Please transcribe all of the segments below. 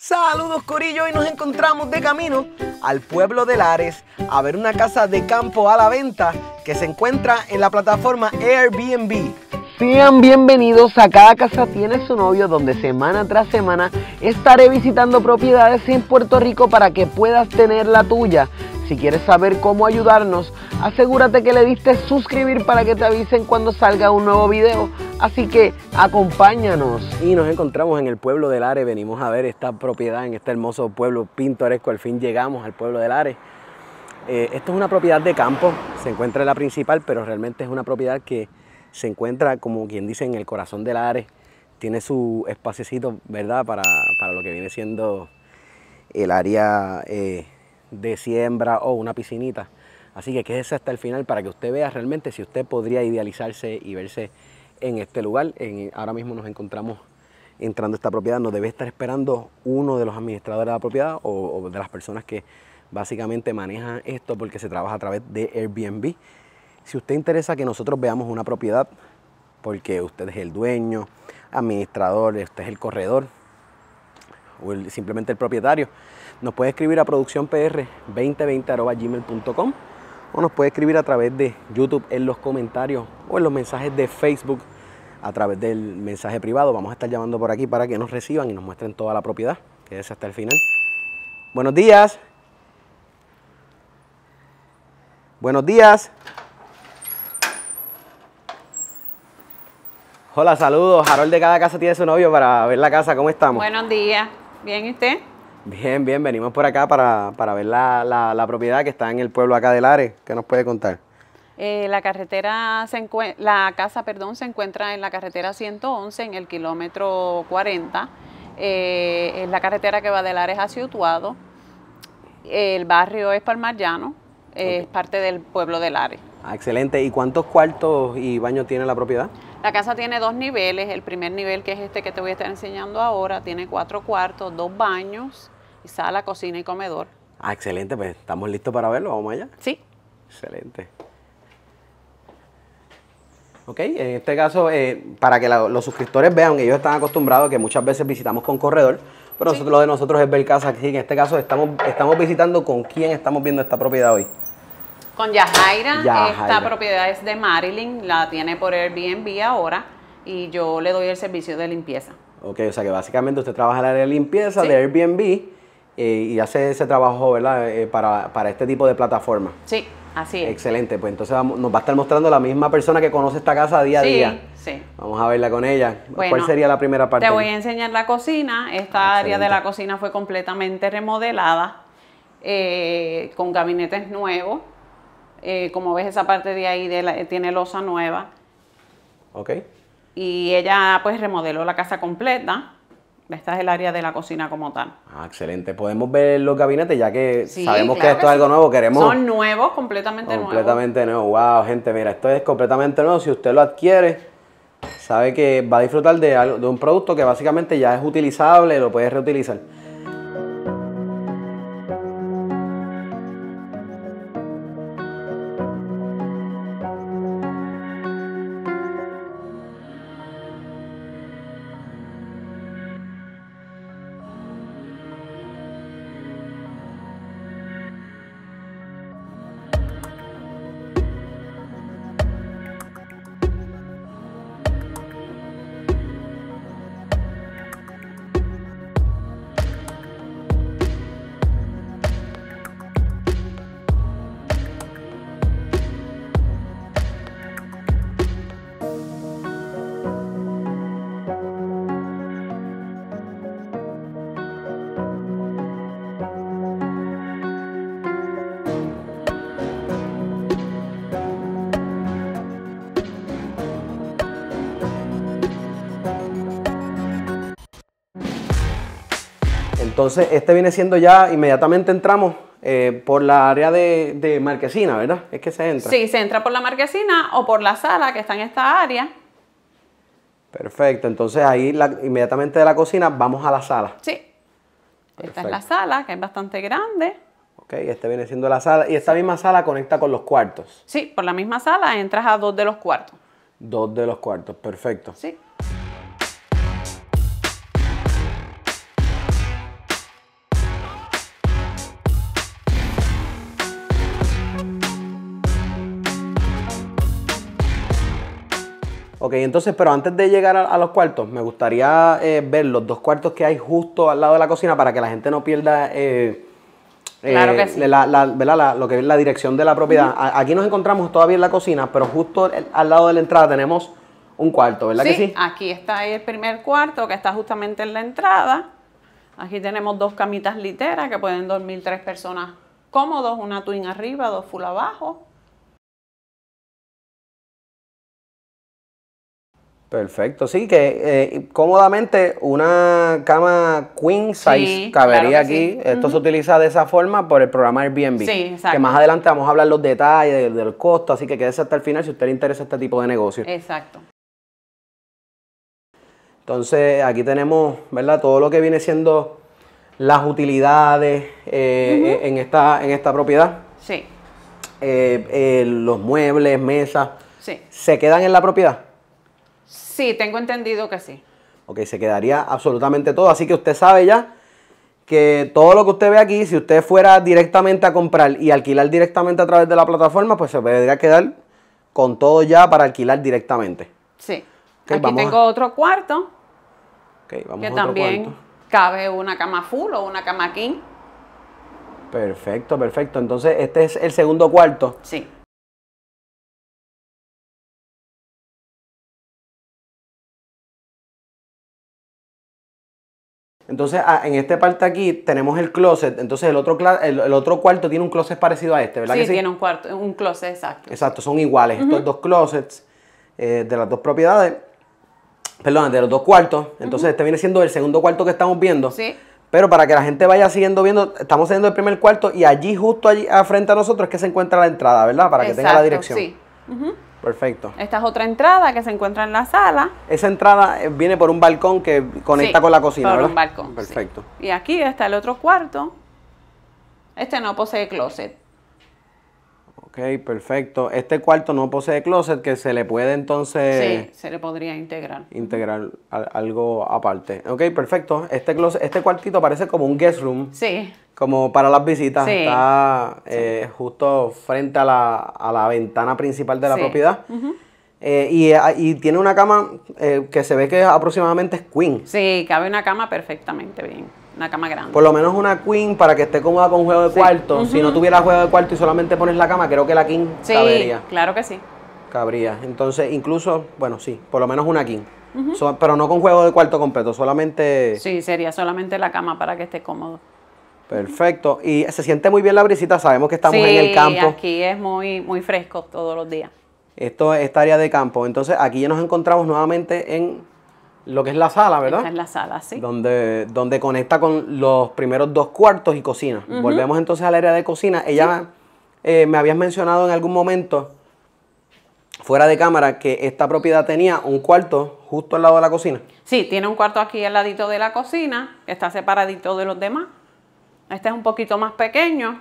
Saludos Corillo, y nos encontramos de camino al pueblo de Lares a ver una casa de campo a la venta que se encuentra en la plataforma Airbnb. Sean bienvenidos a Cada Casa Tiene Su Novio, donde semana tras semana estaré visitando propiedades en Puerto Rico para que puedas tener la tuya. Si quieres saber cómo ayudarnos, asegúrate que le diste suscribir para que te avisen cuando salga un nuevo video Así que acompáñanos. Y nos encontramos en el pueblo del Are. Venimos a ver esta propiedad en este hermoso pueblo pintoresco. Al fin llegamos al pueblo del Are. Eh, esto es una propiedad de campo. Se encuentra en la principal, pero realmente es una propiedad que se encuentra, como quien dice, en el corazón del Are. Tiene su espacecito, ¿verdad? Para, lo que viene siendo el área eh, de siembra o una piscinita. Así que quédese hasta el final para que usted vea realmente si usted podría idealizarse y verse en este lugar. ahora mismo nos encontramos entrando a esta propiedad. Nos debe estar esperando uno de los administradores de la propiedad o, de las personas que básicamente manejan esto porque se trabaja a través de Airbnb. Si usted interesa que nosotros veamos una propiedad, porque usted es el dueño, administrador, usted es el corredor o simplemente el propietario, nos puede escribir a producciónpr2020.gmail.com o nos puede escribir a través de YouTube en los comentarios o en los mensajes de Facebook a través del mensaje privado. Vamos a estar llamando por aquí para que nos reciban y nos muestren toda la propiedad. Quédese hasta el final. Buenos días. Buenos días. Hola, saludos. Harold de cada casa tiene su novio para ver la casa. ¿Cómo estamos? Buenos días. ¿Bien usted? Bien, bien, venimos por acá para, ver la, la, propiedad que está en el pueblo acá de Lares. ¿Qué nos puede contar? Eh, la carretera se la casa, perdón, se encuentra en la carretera 111, en el kilómetro 40. Eh, es la carretera que va de Lares hacia Utuado. El barrio es palmallano es parte del pueblo de Lares. Ah, excelente. ¿Y cuántos cuartos y baños tiene la propiedad? La casa tiene dos niveles. El primer nivel, que es este que te voy a estar enseñando ahora, tiene cuatro cuartos, dos baños sala, cocina y comedor. Ah, excelente, pues estamos listos para verlo, vamos allá. Sí. Excelente. Ok, en este caso, eh, para que los suscriptores vean, que ellos están acostumbrados que muchas veces visitamos con corredor, pero nosotros, lo de nosotros es ver casa, Aquí en este caso estamos, estamos visitando con quién estamos viendo esta propiedad hoy. Con Yajaira, esta propiedad es de Marilyn, la tiene por Airbnb ahora y yo le doy el servicio de limpieza. Ok, o sea que básicamente usted trabaja en la área de limpieza de Airbnb eh, y hace ese trabajo, ¿verdad? Eh, para, este tipo de plataforma. Sí, así es. Excelente, pues entonces nos va a estar mostrando la misma persona que conoce esta casa día a día. Sí. Vamos a verla con ella. ¿Cuál sería la primera parte? Te voy a enseñar la cocina. Esta área de la cocina fue completamente remodelada, eh, con gabinetes nuevos. como ves, esa parte de ahí tiene losa nueva. Ok. Y ella pues remodeló la casa completa esta es el área de la cocina como tal. Ah, excelente. Podemos ver los gabinetes ya que sabemos que esto es algo nuevo, queremos... Son nuevos, completamente nuevos. Completamente nuevos. Wow, gente, mira, esto es completamente nuevo. Si usted lo adquiere, sabe que va a disfrutar de, algo, de un producto que básicamente ya es utilizable, lo puede reutilizar. Entonces, este viene siendo ya, inmediatamente entramos eh, por la área de, marquesina, ¿verdad? Es que se entra. Sí, se entra por la marquesina o por la sala que está en esta área. Perfecto, entonces ahí inmediatamente de la cocina vamos a la sala. Sí. Esta es la sala, que es bastante grande. Ok, este viene siendo la sala. Y esta misma sala conecta con los cuartos. Sí, por la misma sala entras a dos de los cuartos. Dos de los cuartos, perfecto. Sí. Ok, entonces, pero antes de llegar a, los cuartos, me gustaría eh, ver los dos cuartos que hay justo al lado de la cocina para que la gente no pierda eh, eh, la, lo que es la dirección de la propiedad. Aquí nos encontramos todavía en la cocina, pero justo al lado de la entrada tenemos un cuarto, ¿verdad que sí? Aquí está el primer cuarto que está justamente en la entrada. Aquí tenemos dos camitas literas que pueden dormir tres personas cómodos, una twin arriba, dos full abajo. Perfecto, sí, que eh, cómodamente una cama queen size cabería aquí. Esto se utiliza de esa forma por el programa Airbnb. Sí, exacto. Que más adelante vamos a hablar los detalles del, costo, así que quédese hasta el final si a usted le interesa este tipo de negocio. Exacto. Entonces aquí tenemos, ¿verdad? Todo lo que viene siendo las utilidades eh, eh, en, esta, en esta propiedad. Sí. los muebles, mesas. Sí. ¿Se quedan en la propiedad? Sí, tengo entendido que sí. Ok, se quedaría absolutamente todo. Así que usted sabe ya que todo lo que usted ve aquí, si usted fuera directamente a comprar y alquilar directamente a través de la plataforma, pues se podría quedar con todo ya para alquilar directamente. Sí. aquí tengo otro cuarto. Okay, vamos que a otro también cabe una cama full o una cama king. Perfecto, perfecto. Entonces, este es el segundo cuarto. Sí. Entonces, ah, en esta parte aquí tenemos el closet. Entonces, el otro, el, otro cuarto tiene un closet parecido a este, ¿verdad? Sí, que sí? tiene un, cuarto, un closet, exacto. Exacto, son iguales. Estos dos closets eh, de las dos propiedades, perdón, de los dos cuartos. Entonces, este viene siendo el segundo cuarto que estamos viendo. Sí. Pero para que la gente vaya siguiendo viendo, estamos saliendo el primer cuarto y allí, justo allí, frente a nosotros, es que se encuentra la entrada, ¿verdad? Para que tenga la dirección. Sí. Perfecto. Esta es otra entrada que se encuentra en la sala. Esa entrada eh, viene por un balcón que conecta con la cocina, por un balcón. Perfecto. Y aquí está el otro cuarto. Este no posee closet. Ok, perfecto. Este cuarto no posee closet que se le puede entonces... Sí, se le podría integrar. Integrar algo aparte. Ok, perfecto. Este, este cuartito parece como un guest room. Sí. Como para las visitas. Está eh, justo frente a la, ventana principal de la propiedad. Eh, ah, y, tiene una cama eh, que se ve que aproximadamente es queen. Sí, cabe una cama perfectamente bien una cama grande. Por lo menos una queen para que esté cómoda con juego de cuarto. Si no tuviera juego de cuarto y solamente pones la cama, creo que la king sí, claro que sí. Cabría. Entonces, incluso, bueno, sí, por lo menos una king. pero no con juego de cuarto completo, solamente... Sí, sería solamente la cama para que esté cómodo. Perfecto. Y se siente muy bien la brisita, sabemos que estamos en el campo. Sí, aquí es muy, muy fresco todos los días. Esto esta área de campo. Entonces, aquí ya nos encontramos nuevamente en lo que es la sala, ¿verdad? Esta es la sala, sí. Donde, donde conecta con los primeros dos cuartos y cocina. Volvemos entonces al área de cocina. Ella eh, me habías mencionado en algún momento, fuera de cámara, que esta propiedad tenía un cuarto justo al lado de la cocina. Sí, tiene un cuarto aquí al ladito de la cocina, que está separadito de los demás. Este es un poquito más pequeño.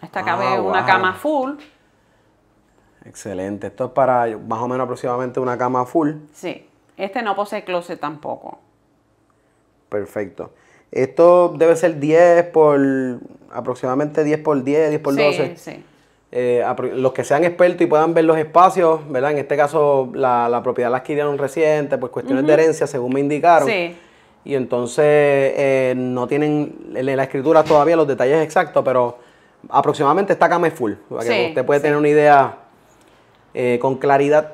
Esta cabe ah, una cama full. Excelente. Esto es para más o menos aproximadamente una cama full. Sí. Este no posee closet tampoco. Perfecto. Esto debe ser 10 por aproximadamente 10 por 10, 10 por 12. Sí, sí. Eh, los que sean expertos y puedan ver los espacios, ¿verdad? En este caso, la, propiedad la adquirieron reciente, pues cuestiones de herencia, según me indicaron. Sí. Y entonces eh, no tienen en la escritura todavía los detalles exactos, pero aproximadamente esta cama es full. usted puede tener una idea eh, con claridad.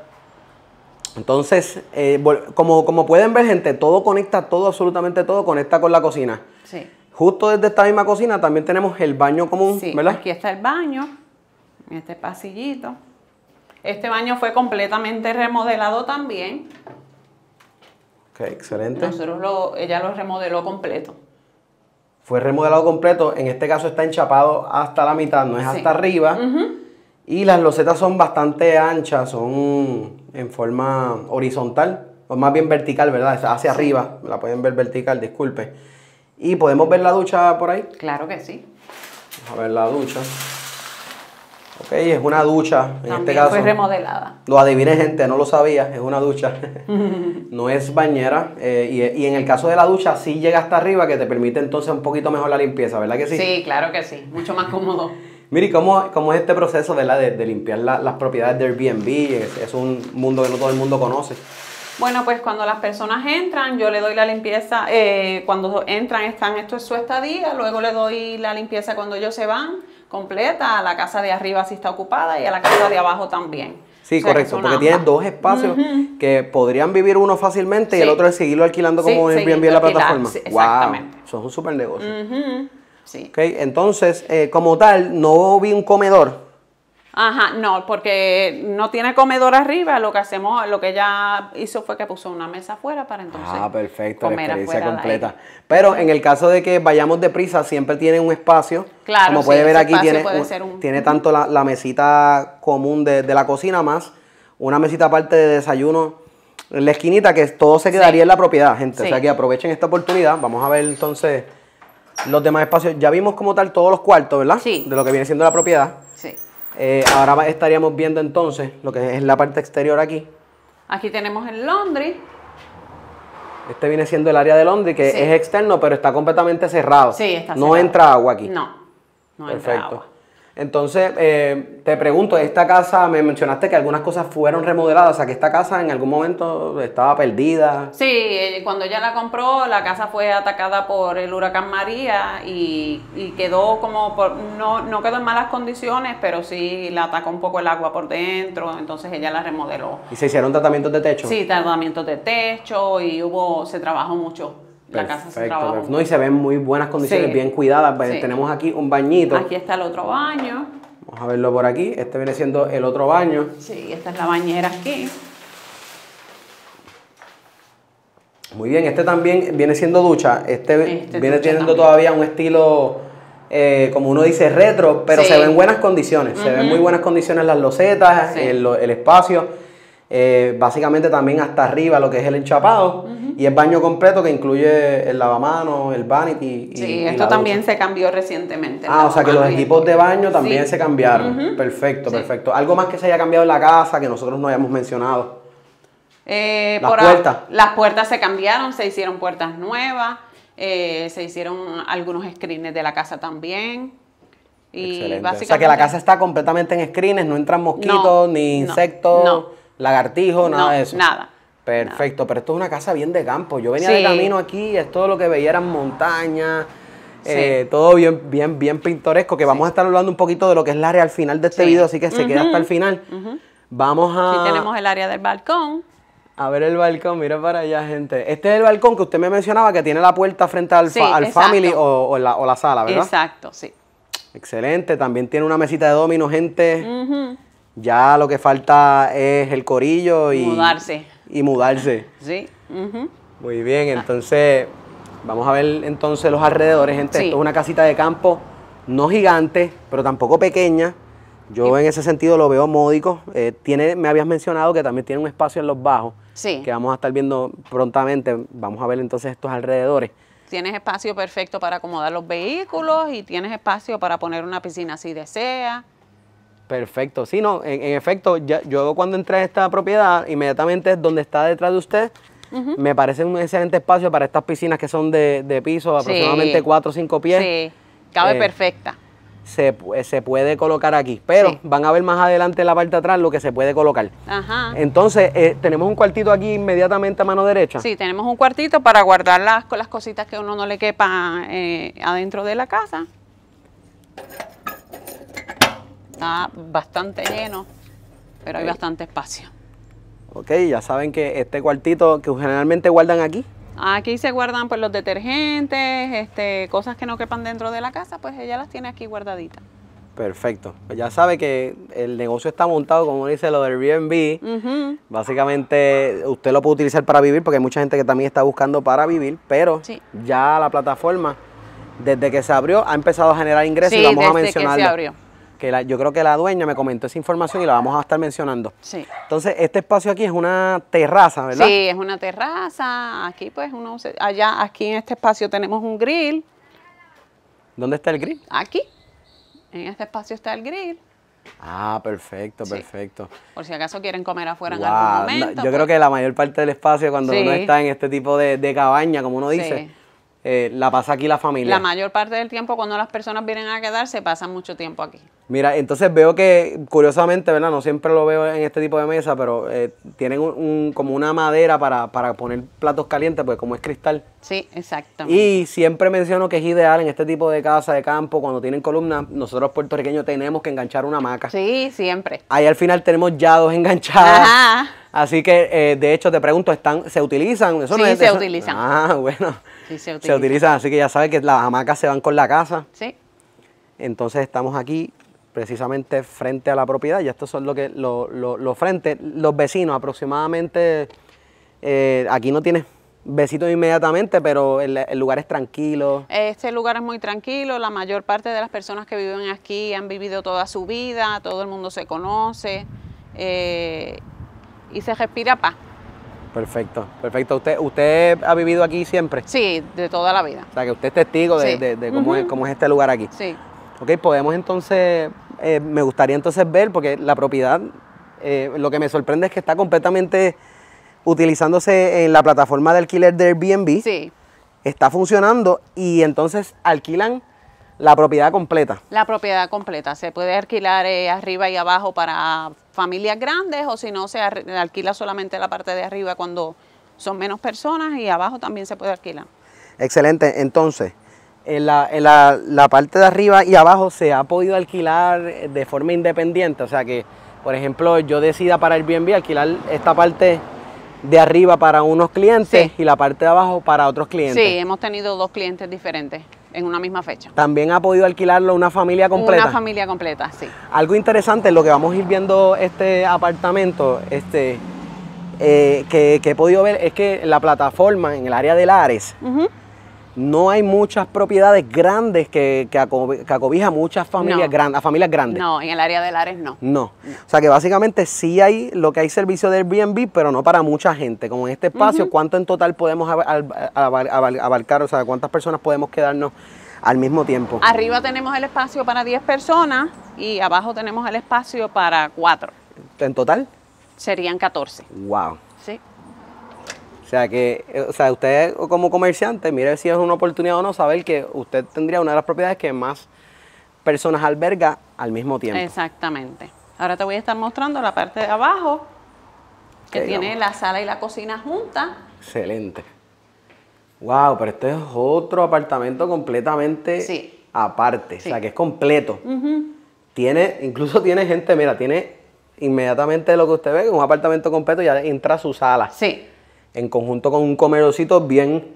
Entonces, eh, como, pueden ver, gente, todo conecta, todo, absolutamente todo conecta con la cocina. Sí. Justo desde esta misma cocina también tenemos el baño común, Aquí está el baño, en este pasillito. Este baño fue completamente remodelado también. Ok, excelente. Nosotros lo, ella lo remodeló completo. Fue remodelado completo, en este caso está enchapado hasta la mitad, no es hasta arriba. Y las losetas son bastante anchas, son en forma horizontal, o más bien vertical, ¿verdad? hacia arriba, la pueden ver vertical, disculpe. ¿Y podemos ver la ducha por ahí? Claro que sí. Vamos a ver la ducha. Ok, es una ducha. En este caso. Fue remodelada. Lo adiviné, gente, no lo sabía. Es una ducha. no es bañera. Eh, y, y, en el caso de la ducha, sí llega hasta arriba, que te permite entonces un poquito mejor la limpieza, ¿verdad que sí? Sí, claro que sí. Mucho más cómodo. Mire, ¿cómo, ¿cómo es este proceso De, de limpiar las propiedades de Airbnb? Es, un mundo que no todo el mundo conoce. Bueno, pues cuando las personas entran, yo le doy la limpieza, eh, cuando entran están, esto es su estadía, luego le doy la limpieza cuando ellos se van, completa, a la casa de arriba si está ocupada y a la casa de abajo también. Sí, correcto, porque tienen dos espacios que podrían vivir uno fácilmente y el otro es seguirlo alquilando como Airbnb en la plataforma. exactamente. eso es un super negocio. Sí. entonces, eh, como tal, no vi un comedor. Ajá, no, porque no tiene comedor arriba, lo que hacemos, lo que ella hizo fue que puso una mesa afuera para entonces. Ah, perfecto, comer la completa. Pero en el caso de que vayamos deprisa, siempre tiene un espacio. Claro, como puede ver aquí, tiene, tiene tanto la, mesita común de, la cocina más una mesita aparte de desayuno en la esquinita que todo se quedaría en la propiedad, gente. O sea que aprovechen esta oportunidad. Vamos a ver entonces los demás espacios, ya vimos como tal todos los cuartos, ¿verdad? Sí. De lo que viene siendo la propiedad. Sí. Eh, ahora estaríamos viendo entonces lo que es la parte exterior aquí. Aquí tenemos el laundry. Este viene siendo el área de laundry que es externo, pero está completamente cerrado. Sí, está cerrado. No entra agua aquí. No, no entra agua. Entonces, eh, te pregunto, esta casa, me mencionaste que algunas cosas fueron remodeladas, o sea, que esta casa en algún momento estaba perdida. Sí, eh, cuando ella la compró, la casa fue atacada por el huracán María y, quedó como, no, no quedó en malas condiciones, pero sí la atacó un poco el agua por dentro, entonces ella la remodeló. ¿Y se hicieron tratamientos de techo? Sí, tratamientos de techo y hubo, se trabajó mucho la casa No, y se ven muy buenas condiciones, bien cuidadas. Tenemos aquí un bañito. Aquí está el otro baño. Vamos a verlo por aquí. Este viene siendo el otro baño. Sí, esta es la bañera aquí. Muy bien, este también viene siendo ducha. Este, este viene teniendo todavía un estilo, eh, como uno dice, retro, pero se ven buenas condiciones. Se ven muy buenas condiciones las losetas, el, espacio. Eh, básicamente también hasta arriba lo que es el enchapado. Y el baño completo que incluye el lavamanos, el vanity. Y, sí, esto también se cambió recientemente. Ah, o sea que los equipos de baño también se cambiaron. Perfecto, perfecto. ¿Algo más que se haya cambiado en la casa que nosotros no hayamos mencionado? Eh, las puertas. las puertas se cambiaron, se hicieron puertas nuevas, eh, se hicieron algunos screens de la casa también. Y básicamente, o sea que la casa está completamente en screens, no entran mosquitos, ni insectos, lagartijos, nada de eso. Nada. Perfecto, pero esto es una casa bien de campo. Yo venía de camino aquí, es todo lo que veía eran montañas, eh, todo bien, bien, bien pintoresco, que vamos a estar hablando un poquito de lo que es el área al final de este video, así que se queda hasta el final. Vamos a... Aquí tenemos el área del balcón. A ver el balcón, mira para allá, gente. Este es el balcón que usted me mencionaba que tiene la puerta frente al, family o, la, sala, ¿verdad? Exacto, sí. Excelente, también tiene una mesita de domino, gente. Ya lo que falta es el corillo y... Mudarse y mudarse. Sí. Muy bien, entonces vamos a ver entonces los alrededores, gente. Esto es una casita de campo, no gigante, pero tampoco pequeña. Yo en ese sentido lo veo módico. Eh, tiene, me habías mencionado que también tiene un espacio en los bajos, sí. que vamos a estar viendo prontamente. Vamos a ver entonces estos alrededores. Tienes espacio perfecto para acomodar los vehículos y tienes espacio para poner una piscina si deseas. Perfecto. Sí, no, en, efecto, yo cuando entré a esta propiedad, inmediatamente donde está detrás de usted, me parece un excelente espacio para estas piscinas que son de, piso, aproximadamente 4 o 5 pies. Sí, cabe eh, perfecta. Se, puede colocar aquí, pero van a ver más adelante la parte de atrás lo que se puede colocar. Ajá. Entonces, eh, tenemos un cuartito aquí inmediatamente a mano derecha. Sí, tenemos un cuartito para guardar las, las cositas que uno no le quepa eh, adentro de la casa. Está bastante lleno, pero hay bastante espacio. Ok, ya saben que este cuartito que generalmente guardan aquí. Aquí se guardan pues, los detergentes, este, cosas que no quepan dentro de la casa, pues ella las tiene aquí guardaditas. Perfecto. Pues ya sabe que el negocio está montado, como dice lo del Airbnb. Básicamente, usted lo puede utilizar para vivir, porque hay mucha gente que también está buscando para vivir, pero ya la plataforma, desde que se abrió, ha empezado a generar ingresos sí, Que se abrió yo creo que la dueña me comentó esa información y la vamos a estar mencionando. Entonces, este espacio aquí es una terraza, ¿verdad? Sí, es una terraza. Aquí, pues, uno allá, aquí en este espacio tenemos un grill. ¿Dónde está el grill? Aquí. En este espacio está el grill. Ah, perfecto, perfecto. Por si acaso quieren comer afuera en algún momento. Yo creo pues. que la mayor parte del espacio cuando uno está en este tipo de, de cabaña, como uno dice, eh, la pasa aquí la familia. La mayor parte del tiempo cuando las personas vienen a quedarse pasan mucho tiempo aquí. Mira, entonces veo que curiosamente, ¿verdad? No siempre lo veo en este tipo de mesa, pero eh, tienen como una madera para, poner platos calientes, pues como es cristal. Sí, exactamente. Y siempre menciono que es ideal en este tipo de casa de campo, cuando tienen columnas, nosotros puertorriqueños tenemos que enganchar una hamaca. Sí, siempre. Ahí al final tenemos ya dos enganchadas. Así que, eh, de hecho, te pregunto, están ¿se utilizan? Eso sí, se utilizan. Ah, bueno. Sí, se utilizan. Se utilizan, así que ya sabes que las hamacas se van con la casa. Sí. Entonces estamos aquí precisamente frente a la propiedad, y estos son lo que los frentes, los vecinos aproximadamente, eh, aquí no tienes besitos inmediatamente, pero el, lugar es tranquilo. Este lugar es muy tranquilo, la mayor parte de las personas que viven aquí han vivido toda su vida, todo el mundo se conoce. Eh, y se respira paz. Perfecto, perfecto. ¿Usted, ¿Usted ha vivido aquí siempre? Sí, de toda la vida. O sea, que usted es testigo de, cómo, es, este lugar aquí. Sí. Ok, podemos entonces, eh, me gustaría entonces ver, porque la propiedad, eh, lo que me sorprende es que está completamente utilizándose en la plataforma de alquiler de Airbnb. Sí. Está funcionando y entonces alquilan la propiedad completa. La propiedad completa. Se puede alquilar eh, arriba y abajo para familias grandes o si no, se alquila solamente la parte de arriba cuando son menos personas y abajo también se puede alquilar. Excelente. Entonces, la, parte de arriba y abajo se ha podido alquilar de forma independiente. O sea que, por ejemplo, yo decida para el Airbnb alquilar esta parte de arriba para unos clientes y la parte de abajo para otros clientes. Sí, hemos tenido dos clientes diferentes en una misma fecha. También ha podido alquilarlo una familia completa. Una familia completa, sí. Algo interesante lo que vamos a ir viendo este apartamento, este, eh, que, he podido ver, es que la plataforma en el área de Lares no hay muchas propiedades grandes que, que, a muchas familias, grandes, familias grandes. No, en el área de Lares no. no. O sea que básicamente sí hay lo que hay servicio de Airbnb, pero no para mucha gente. Como en este espacio, ¿cuánto en total podemos abarcar? O sea, ¿cuántas personas podemos quedarnos al mismo tiempo? Arriba tenemos el espacio para 10 personas y abajo tenemos el espacio para 4. ¿En total? Serían 14. Wow. O sea que, eh, o sea, usted como comerciante, mire si es una oportunidad o no, saber que usted tendría una de las propiedades que más personas alberga al mismo tiempo. Exactamente. Ahora te voy a estar mostrando la parte de abajo, que tiene la sala y la cocina juntas. Excelente. Wow, pero este es otro apartamento completamente aparte. O sea que es completo. Tiene, incluso tiene gente, mira, tiene inmediatamente lo que usted ve, un apartamento completo ya entra a su sala. Sí en conjunto con un comerocito bien,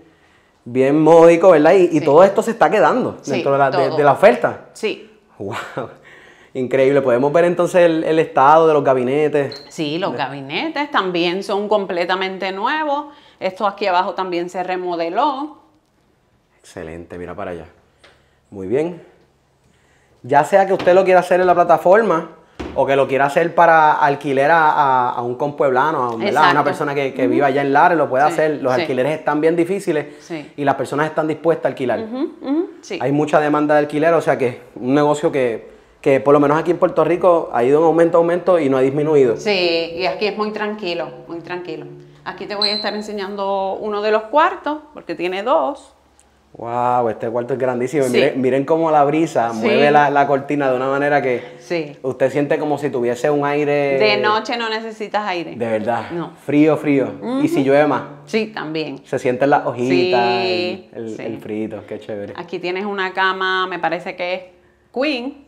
bien módico, ¿verdad? Y, todo esto se está quedando dentro de la, oferta. Sí. ¡Wow! Increíble. Podemos ver entonces el estado de los gabinetes. Sí, los gabinetes también son completamente nuevos. Esto aquí abajo también se remodeló. Excelente, mira para allá. Muy bien. Ya sea que usted lo quiera hacer en la plataforma o que lo quiera hacer para alquiler a, un compueblano, a, una persona que, que viva allá en Lares, lo puede hacer. Los alquileres están bien difíciles y las personas están dispuestas a alquilar. Hay mucha demanda de alquiler, o sea que es un negocio que, por lo menos aquí en Puerto Rico ha ido en aumento, aumento y no ha disminuido. Sí, y aquí es muy tranquilo, muy tranquilo. Aquí te voy a estar enseñando uno de los cuartos, porque tiene dos. Wow, este cuarto es grandísimo. Miren, cómo la brisa mueve la, cortina de una manera que usted siente como si tuviese un aire. De noche no necesitas aire. De verdad. No. Frío, frío. Y si llueve más. Sí, también. Se sienten las hojitas, el, el, el frito, qué chévere. Aquí tienes una cama, me parece que es queen,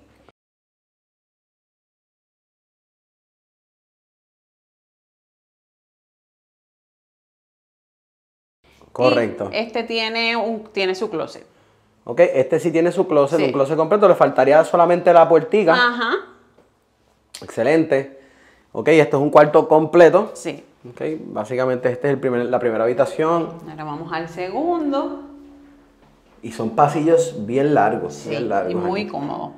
Correcto. este tiene, un, tiene su closet. Ok, este sí tiene su closet, un closet completo, le faltaría solamente la puertiga. Ajá. Excelente. Ok, esto es un cuarto completo. Sí. Ok, básicamente este es el primer, la primera habitación. Ahora vamos al segundo. Y son pasillos bien largos. Sí, y muy cómodos.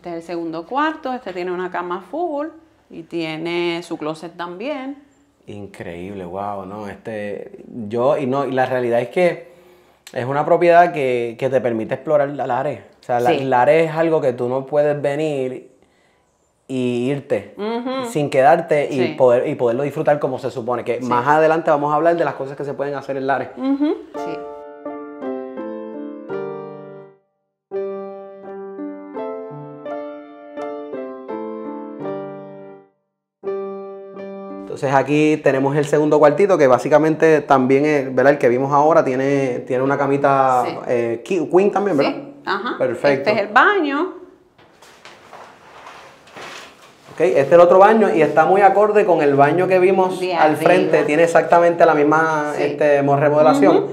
Este es el segundo cuarto, este tiene una cama full y tiene su closet también. Increíble, wow, ¿no? Este, yo, y no, y la realidad es que es una propiedad que, te permite explorar la área. O sea, el la, es algo que tú no puedes venir y irte sin quedarte y, poder, y poderlo disfrutar como se supone. Que más adelante vamos a hablar de las cosas que se pueden hacer en Lares. Entonces aquí tenemos el segundo cuartito que básicamente también, es, ¿verdad? El que vimos ahora tiene, tiene una camita eh, queen también, ¿verdad? Sí, ajá. Perfecto. Este es el baño. Ok, este es el otro baño y está muy acorde con el baño que vimos al frente. Tiene exactamente la misma este, remodelación.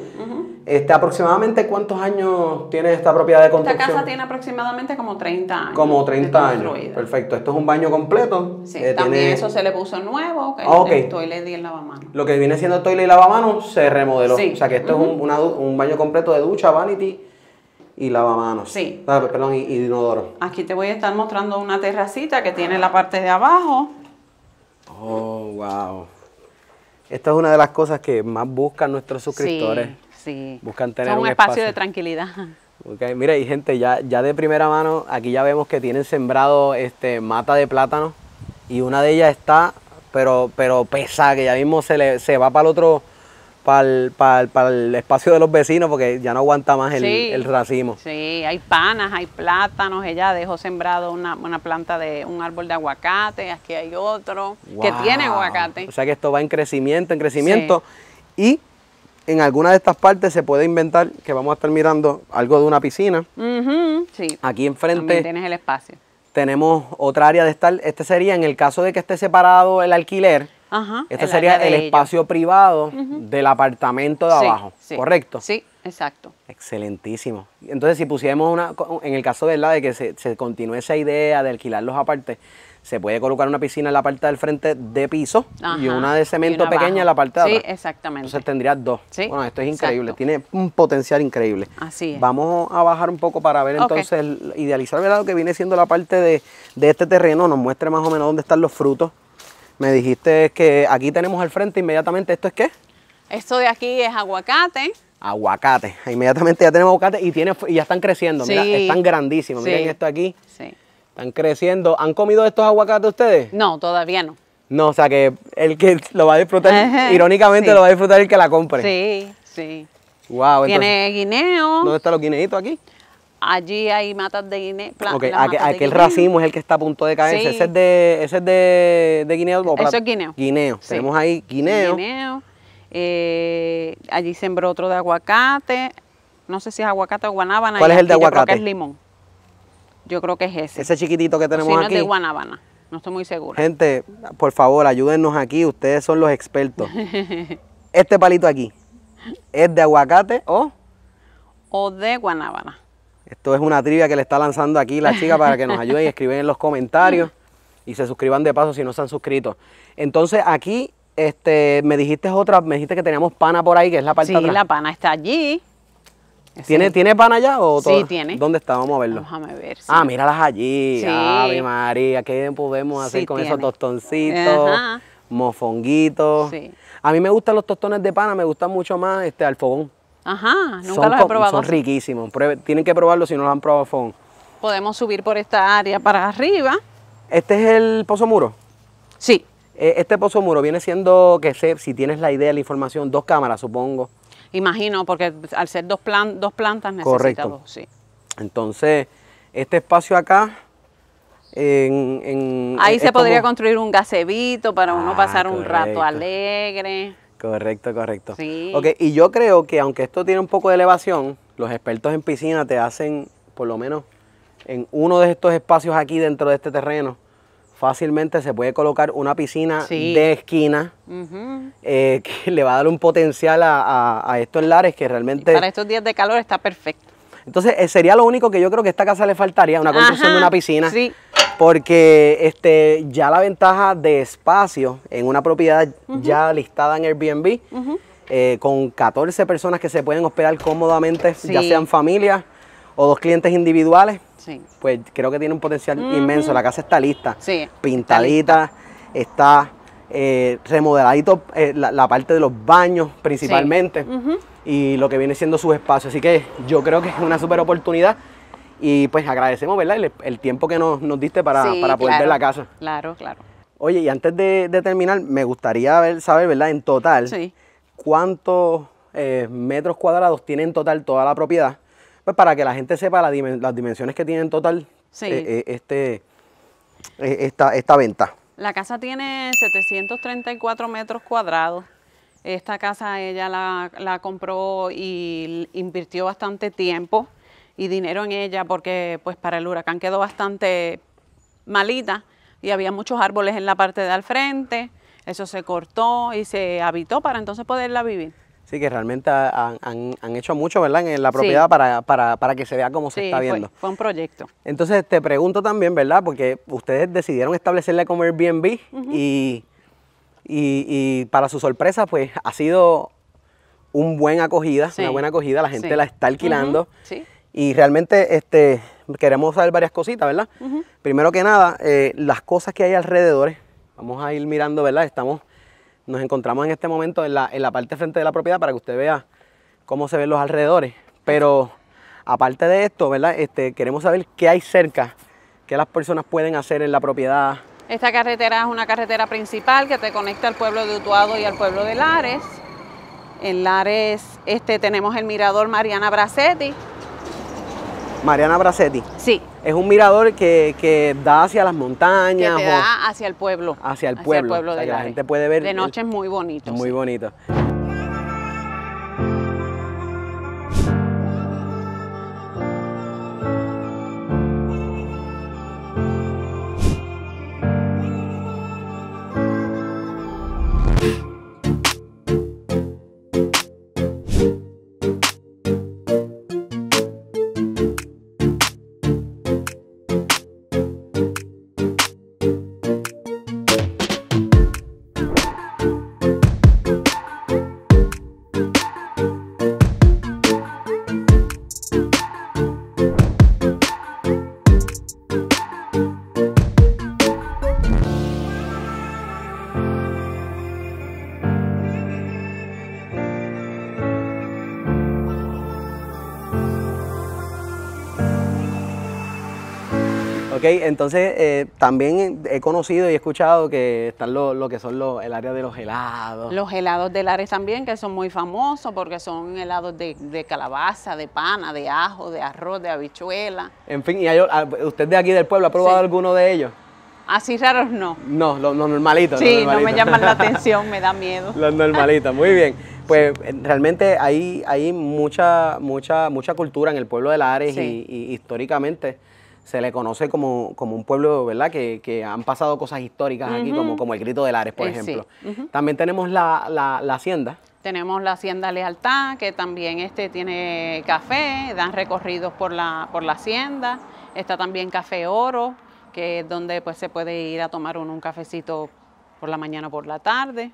Este, ¿Aproximadamente cuántos años tiene esta propiedad de construcción? Esta casa tiene aproximadamente como 30 años. Como 30 años. Perfecto. Esto es un baño completo. Sí, eh, también eso se le puso nuevo, que ah, okay. toilet y el lavamanos. Lo que viene siendo toilet y lavamanos se remodeló. O sea que esto es un, baño completo de ducha, vanity y lavamanos. Sí. Ah, perdón, y, inodoro. Aquí te voy a estar mostrando una terracita que tiene la parte de abajo. Oh, wow. Esta es una de las cosas que más buscan nuestros suscriptores. Sí Buscan tener un, espacio, de tranquilidad. Okay. Mira, y gente, ya, ya de primera mano, aquí ya vemos que tienen sembrado este mata de plátano y una de ellas está, pero, pero pesa, que ya mismo se, le, se va para el otro, para el, espacio de los vecinos porque ya no aguanta más el, racimo. Sí, hay panas, hay plátanos, ella dejó sembrado una, planta de un árbol de aguacate, aquí hay otro que tiene aguacate. O sea que esto va en crecimiento, en crecimiento. Y en alguna de estas partes se puede inventar que vamos a estar mirando algo de una piscina. sí. Aquí enfrente. También tienes el espacio. Tenemos otra área de estar. Este sería, en el caso de que esté separado el alquiler, Ajá, este sería el espacio privado del apartamento de abajo, ¿correcto? Sí, exacto. Excelentísimo. Entonces, si pusiéramos una, en el caso de, de que se, se continúe esa idea de alquilarlos aparte, se puede colocar una piscina en la parte del frente de piso y una de cemento pequeña en la parte de atrás. Sí, exactamente. Entonces tendrías dos. Bueno, esto es increíble, tiene un potencial increíble. Así es. Vamos a bajar un poco para ver entonces, idealizar lo que viene siendo la parte de, este terreno, nos muestre más o menos dónde están los frutos. Me dijiste que aquí tenemos al frente inmediatamente, ¿esto es qué? Esto de aquí es aguacate. Aguacate, inmediatamente ya tenemos aguacate y, tiene, ya están creciendo, mira, están grandísimos, miren esto aquí. Sí. Están creciendo. ¿Han comido estos aguacates ustedes? No, todavía no. No, o sea que el que lo va a disfrutar, irónicamente lo va a disfrutar el que la compre. Sí, sí. Wow, Tiene guineo. ¿Dónde están los guineitos aquí? Allí hay matas de guineos. Okay, aquel racimo es el que está a punto de caerse. Ese es de, ese es de, de guineo. Eso es guineo. Guineo. Tenemos ahí guineo. Guineo. Eh, allí sembró otro de aguacate. No sé si es aguacate o guanábana. ¿Cuál es el de aguacate? Yo creo que es limón. Yo creo que es ese. Ese chiquitito que tenemos si no es de Guanabana. No estoy muy segura. Gente, por favor, ayúdennos aquí. Ustedes son los expertos. este palito aquí, ¿es de aguacate o? O de guanábana. Esto es una trivia que le está lanzando aquí la chica para que nos ayuden y escriben en los comentarios y se suscriban de paso si no se han suscrito. Entonces aquí este, me dijiste otra, me dijiste que teníamos pana por ahí, que es la parte Sí, la pana está allí. ¿Tiene, ¿Tiene pan allá o Sí, tiene. ¿Dónde está? Vamos a verlo. Déjame ver. Ah, míralas allí. Sí. Ave María, ¿qué podemos hacer con esos tostoncitos? Mofonguitos. A mí me gustan los tostones de pana, me gustan mucho más este, al fogón. Ajá, nunca los he probado. Son riquísimos. tienen que probarlo si no los han probado al fogón. Podemos subir por esta área para arriba. ¿Este es el Pozo Muro? Sí. Eh, este Pozo Muro viene siendo, que sé, si tienes la idea, la información, dos cámaras, supongo. Imagino, porque al ser dos, plan, dos plantas necesita dos. Sí. Entonces, este espacio acá... En, Ahí se podría construir un gasebito para uno ah, pasar un rato alegre. Correcto, correcto. y yo creo que aunque esto tiene un poco de elevación, los expertos en piscina te hacen, por lo menos en uno de estos espacios aquí dentro de este terreno, fácilmente se puede colocar una piscina de esquina eh, que le va a dar un potencial a, estos lares que realmente... para estos días de calor está perfecto. Entonces eh, sería lo único que yo creo que a esta casa le faltaría, una construcción de una piscina. Porque este, ya la ventaja de espacio en una propiedad ya listada en Airbnb, eh, con 14 personas que se pueden hospedar cómodamente, ya sean familias o dos clientes individuales, pues creo que tiene un potencial inmenso. La casa está lista. Pintadita, está eh, remodeladito eh, la, parte de los baños principalmente. Y lo que viene siendo su espacio. Así que yo creo que es una súper oportunidad. Y pues agradecemos, ¿verdad? El, tiempo que nos, diste para, poder ver la casa. Claro, claro. Oye, y antes de, terminar, me gustaría saber, ¿verdad? En total, ¿cuántos eh, metros cuadrados tiene en total toda la propiedad? Pues, para que la gente sepa las dimensiones que tiene en total eh, eh, este, eh, esta, esta venta. La casa tiene 734 metros cuadrados. Esta casa ella la, la, compró y invirtió bastante tiempo y dinero en ella porque pues para el huracán quedó bastante malita y había muchos árboles en la parte de al frente. Eso se cortó y se habitó para entonces poderla vivir. Sí, que realmente han, hecho mucho, ¿verdad?, en la propiedad para, que se vea cómo se está viendo. Fue, fue, un proyecto. Entonces, te pregunto también, ¿verdad?, porque ustedes decidieron establecerla como Airbnb y, para su sorpresa, pues, ha sido un buen acogida, una buena acogida, la gente la está alquilando. Sí. Y realmente, este, queremos saber varias cositas, ¿verdad? Primero que nada, eh, las cosas que hay alrededor, vamos a ir mirando, ¿verdad?, estamos nos encontramos en este momento en la, parte frente de la propiedad para que usted vea cómo se ven los alrededores. Pero aparte de esto, ¿verdad? Este, queremos saber qué hay cerca, qué las personas pueden hacer en la propiedad. Esta carretera es una carretera principal que te conecta al pueblo de Utuado y al pueblo de Lares. En Lares este, tenemos el mirador Mariana Bracetti. Mariana Bracetti. Sí, es un mirador que, da hacia las montañas. Que da hacia el pueblo. Hacia el pueblo. de la, gente puede ver. De noche es muy bonito. muy bonito. Ok, entonces eh, también he conocido y escuchado que están lo, que son los el área de los helados. Los helados de Lares también, que son muy famosos porque son helados de, calabaza, de pana, de ajo, de arroz, de habichuela. En fin, y ah, usted de aquí del pueblo ha probado alguno de ellos. Así raros no. No, los normalitos. Sí, no me llaman la atención, me da miedo. Los normalitos, muy bien. Pues realmente hay, hay mucha, mucha, mucha cultura en el pueblo de Lares y, y históricamente se le conoce como, un pueblo, ¿verdad? Que, han pasado cosas históricas aquí, como, como el Grito de Lares, por eh, ejemplo. También tenemos la, hacienda. Tenemos la hacienda Lealtad, que también este tiene café, dan recorridos por la, por la hacienda. Está también Café Oro, que es donde pues se puede ir a tomar un, un cafecito por la mañana o por la tarde.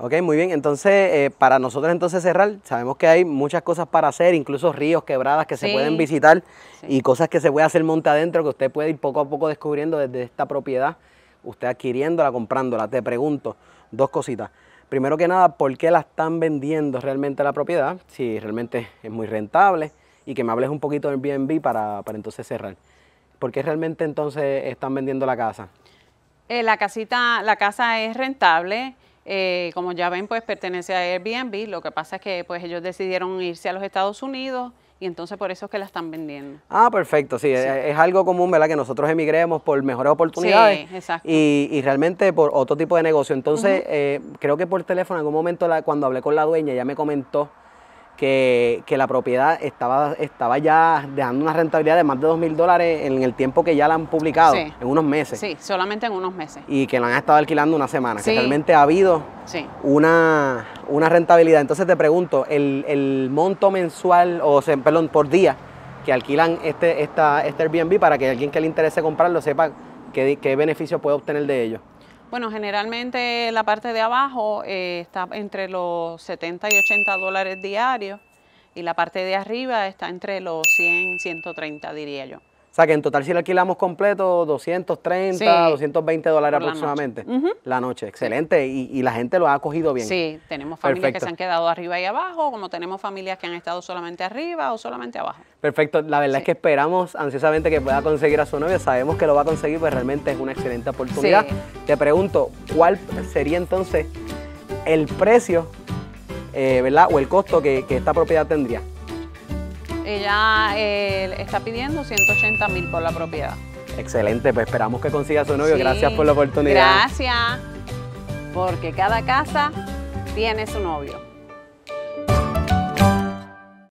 Ok, muy bien. Entonces, eh, para nosotros entonces cerrar, sabemos que hay muchas cosas para hacer, incluso ríos, quebradas que se pueden visitar y cosas que se puede hacer monte adentro que usted puede ir poco a poco descubriendo desde esta propiedad, usted adquiriéndola, comprándola. Te pregunto dos cositas. Primero que nada, ¿por qué la están vendiendo realmente la propiedad? Si realmente es muy rentable y que me hables un poquito del BNB para, para entonces cerrar. ¿Por qué realmente entonces están vendiendo la casa? Eh, la casita, la casa es rentable. Eh, como ya ven, pues pertenece a Airbnb. Lo que pasa es que pues ellos decidieron irse a los Estados Unidos y entonces por eso es que la están vendiendo. Ah, perfecto, sí, Es, algo común, ¿verdad? Que nosotros emigremos por mejores oportunidades Y, realmente por otro tipo de negocio. Entonces, eh, creo que por teléfono en algún momento cuando hablé con la dueña, ella me comentó que, la propiedad estaba, estaba ya dejando una rentabilidad de más de dos mil dólares en el tiempo que ya la han publicado, en unos meses. Sí, solamente en unos meses. Y que la han estado alquilando una semana, que realmente ha habido una, una rentabilidad. Entonces te pregunto, el, el monto mensual, o sea, perdón, por día que alquilan este, esta, este Airbnb para que alguien que le interese comprarlo sepa qué, qué beneficio puede obtener de ello. Bueno, generalmente la parte de abajo eh, está entre los 70 y 80 dólares diarios y la parte de arriba está entre los 100 130, diría yo. O sea que en total si lo alquilamos completo, 230, 220 dólares aproximadamente la noche. Excelente. Y, la gente lo ha acogido bien. Sí, tenemos familias que se han quedado arriba y abajo, como tenemos familias que han estado solamente arriba o solamente abajo. Perfecto. La verdad es que esperamos ansiosamente que pueda conseguir a su novia. Sabemos que lo va a conseguir, pues realmente es una excelente oportunidad. Te pregunto, ¿cuál sería entonces el precio, eh, ¿verdad? O el costo que esta propiedad tendría. Ella eh, está pidiendo 180 mil por la propiedad. Excelente, pues esperamos que consiga su novio. gracias por la oportunidad. Gracias, porque cada casa tiene su novio.